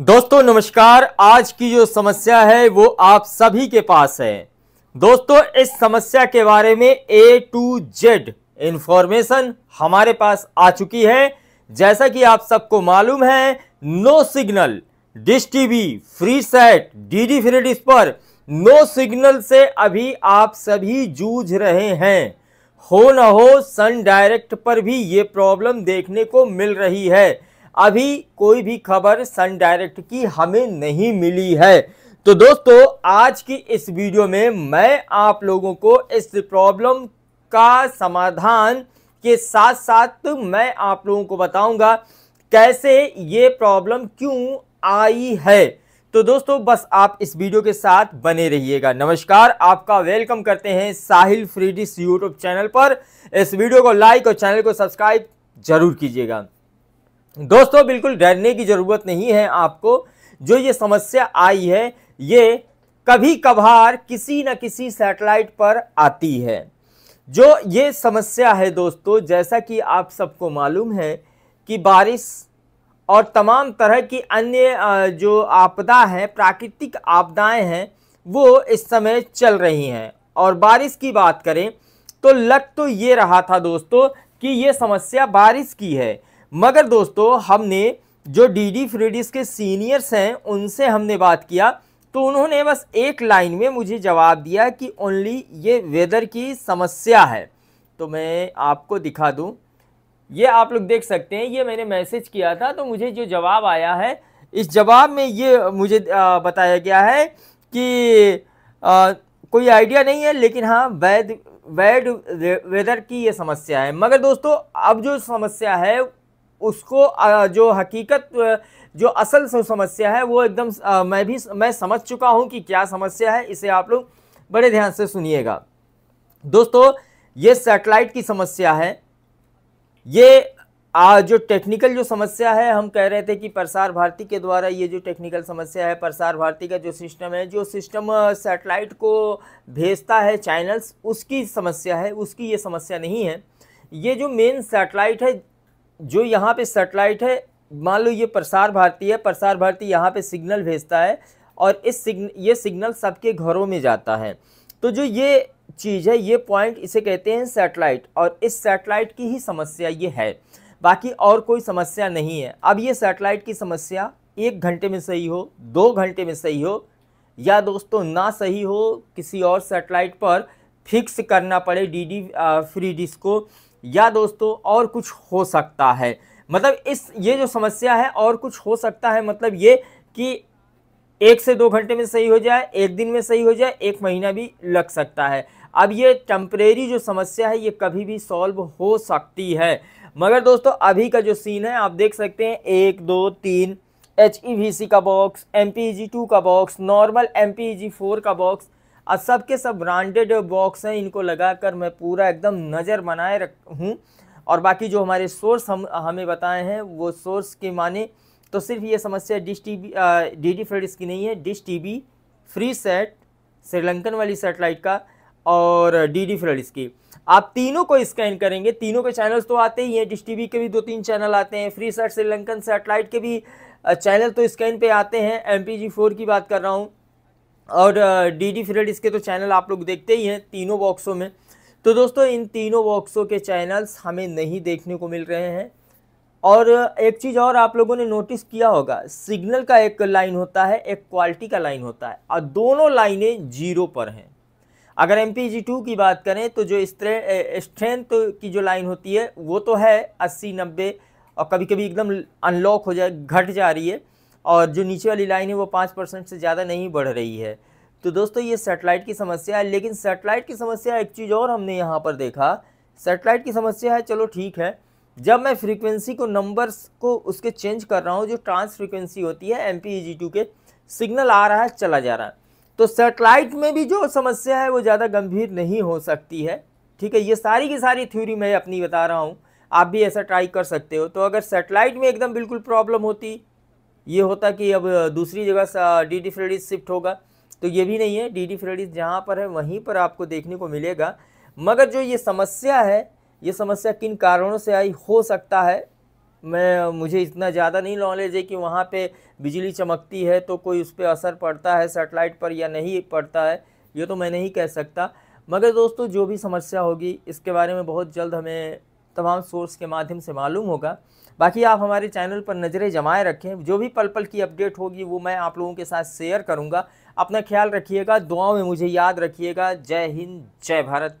दोस्तों नमस्कार आज की जो समस्या है वो आप सभी के पास है दोस्तों इस समस्या के बारे में ए टू जेड इंफॉर्मेशन हमारे पास आ चुकी है जैसा कि आप सबको मालूम है no signal dish TV free set DD free dish पर नो सिग्नल से अभी आप सभी जूझ रहे हैं हो ना हो सन डायरेक्ट पर भी ये प्रॉब्लम देखने को मिल रही है अभी कोई भी खबर सन डायरेक्ट की हमें नहीं मिली है तो दोस्तों आज की इस वीडियो में मैं आप लोगों को इस प्रॉब्लम का समाधान के साथ साथ मैं आप लोगों को बताऊंगा कैसे ये प्रॉब्लम क्यों आई है तो दोस्तों बस आप इस वीडियो के साथ बने रहिएगा नमस्कार आपका वेलकम करते हैं साहिल फ्रीडिस यूट्यूब चैनल पर इस वीडियो को लाइक और चैनल को सब्सक्राइब जरूर कीजिएगा दोस्तों बिल्कुल डरने की ज़रूरत नहीं है आपको जो ये समस्या आई है ये कभी कभार किसी न किसी सैटेलाइट पर आती है जो ये समस्या है दोस्तों जैसा कि आप सबको मालूम है कि बारिश और तमाम तरह की अन्य जो आपदा हैं प्राकृतिक आपदाएं हैं वो इस समय चल रही हैं और बारिश की बात करें तो लग तो ये रहा था दोस्तों कि ये समस्या बारिश की है मगर दोस्तों हमने जो डी डी फ्रीडिस के सीनियर्स हैं उनसे हमने बात किया तो उन्होंने बस एक लाइन में मुझे जवाब दिया कि ओनली ये वेदर की समस्या है तो मैं आपको दिखा दूं ये आप लोग देख सकते हैं ये मैंने मैसेज किया था तो मुझे जो जवाब आया है इस जवाब में ये मुझे बताया गया है कि आ, कोई आइडिया नहीं है लेकिन हाँ वैद वैड वेदर की ये समस्या है मगर दोस्तों अब जो समस्या है उसको जो हकीकत जो असल समस्या है वो एकदम मैं भी मैं समझ चुका हूँ कि क्या समस्या है इसे आप लोग बड़े ध्यान से सुनिएगा दोस्तों ये सैटेलाइट की समस्या है ये आ, जो टेक्निकल जो समस्या है हम कह रहे थे कि प्रसार भारती के द्वारा ये जो टेक्निकल समस्या है प्रसार भारती का जो सिस्टम है जो सिस्टम सैटेलाइट को भेजता है चैनल्स उसकी समस्या है उसकी ये समस्या नहीं है ये जो मेन सैटेलाइट है जो यहाँ पे सेटेलाइट है मान लो ये प्रसार भारती है प्रसार भारती यहाँ पे सिग्नल भेजता है और इस सिग्न ये सिग्नल सबके घरों में जाता है तो जो ये चीज़ है ये पॉइंट इसे कहते हैं सेटेलाइट और इस सेटेलाइट की ही समस्या ये है बाकी और कोई समस्या नहीं है अब ये सेटेलाइट की समस्या एक घंटे में सही हो दो घंटे में सही हो या दोस्तों ना सही हो किसी और सेटेलाइट पर फिक्स करना पड़े डीडी फ्री डिस्क को या दोस्तों और कुछ हो सकता है मतलब इस ये जो समस्या है और कुछ हो सकता है मतलब ये कि एक से दो घंटे में सही हो जाए एक दिन में सही हो जाए एक महीना भी लग सकता है अब ये टेम्परेरी जो समस्या है ये कभी भी सॉल्व हो सकती है मगर दोस्तों अभी का जो सीन है आप देख सकते हैं एक दो तीन एच e का बॉक्स एम e का बॉक्स नॉर्मल एम फोर का बॉक्स और सब के सब ब्रांडेड बॉक्स हैं इनको लगाकर मैं पूरा एकदम नज़र बनाए रख हूँ और बाकी जो हमारे सोर्स हम हमें बताए हैं वो सोर्स के माने तो सिर्फ ये समस्या dish T V D D free dish की नहीं है dish T V free set Sri Lankan वाली सेटेलाइट का और डी डी फ्रेड्स की आप तीनों को स्कैन करेंगे तीनों के चैनल्स तो आते ही हैं डिश टी के भी दो तीन चैनल आते हैं फ्री सेट श्रीलंकन सेटेलाइट के भी चैनल तो स्कैन पे आते हैं एम पी जी फोर की बात कर रहा हूँ और डी डी फ्रेड इसके तो चैनल आप लोग देखते ही हैं तीनों बॉक्सों में तो दोस्तों इन तीनों बॉक्सों के चैनल्स हमें नहीं देखने को मिल रहे हैं और एक चीज़ और आप लोगों ने नोटिस किया होगा सिग्नल का एक लाइन होता है एक क्वालिटी का लाइन होता है और दोनों लाइनें जीरो पर हैं अगर एम पी जी टू की बात करें तो जो स्ट्रेंथ की जो लाइन होती है वो तो है अस्सी नब्बे और कभी कभी एकदम अनलॉक हो जाए घट जा रही है और जो नीचे वाली लाइन है वो पाँच परसेंट से ज़्यादा नहीं बढ़ रही है तो दोस्तों ये सेटेलाइट की समस्या है लेकिन सेटेलाइट की समस्या एक चीज़ और हमने यहाँ पर देखा सेटेलाइट की समस्या है चलो ठीक है जब मैं फ्रीक्वेंसी को नंबर्स को उसके चेंज कर रहा हूँ जो ट्रांस फ्रिक्वेंसी होती है एम पी e के सिग्नल आ रहा है चला जा रहा है तो सेटेलाइट में भी जो समस्या है वो ज़्यादा गंभीर नहीं हो सकती है ठीक है ये सारी की सारी थ्योरी मैं अपनी बता रहा हूँ आप भी ऐसा ट्राई कर सकते हो तो अगर सेटेलाइट में एकदम बिल्कुल प्रॉब्लम होती ये होता कि अब दूसरी जगह डी डी फ्रेडिस शिफ्ट होगा तो ये भी नहीं है डी डी फ्रेडिस जहाँ पर है वहीं पर आपको देखने को मिलेगा मगर जो ये समस्या है ये समस्या किन कारणों से आई हो सकता है मैं मुझे इतना ज़्यादा नहीं नॉलेज है कि वहाँ पे बिजली चमकती है तो कोई उस पर असर पड़ता है सेटेलाइट पर या नहीं पड़ता है ये तो मैं नहीं कह सकता मगर दोस्तों जो भी समस्या होगी इसके बारे में बहुत जल्द हमें तमाम सोर्स के माध्यम से मालूम होगा बाकी आप हमारे चैनल पर नज़रें जमाए रखें जो भी पल पल की अपडेट होगी वो मैं आप लोगों के साथ शेयर करूँगा अपना ख्याल रखिएगा दुआओं में मुझे याद रखिएगा जय हिंद जय भारत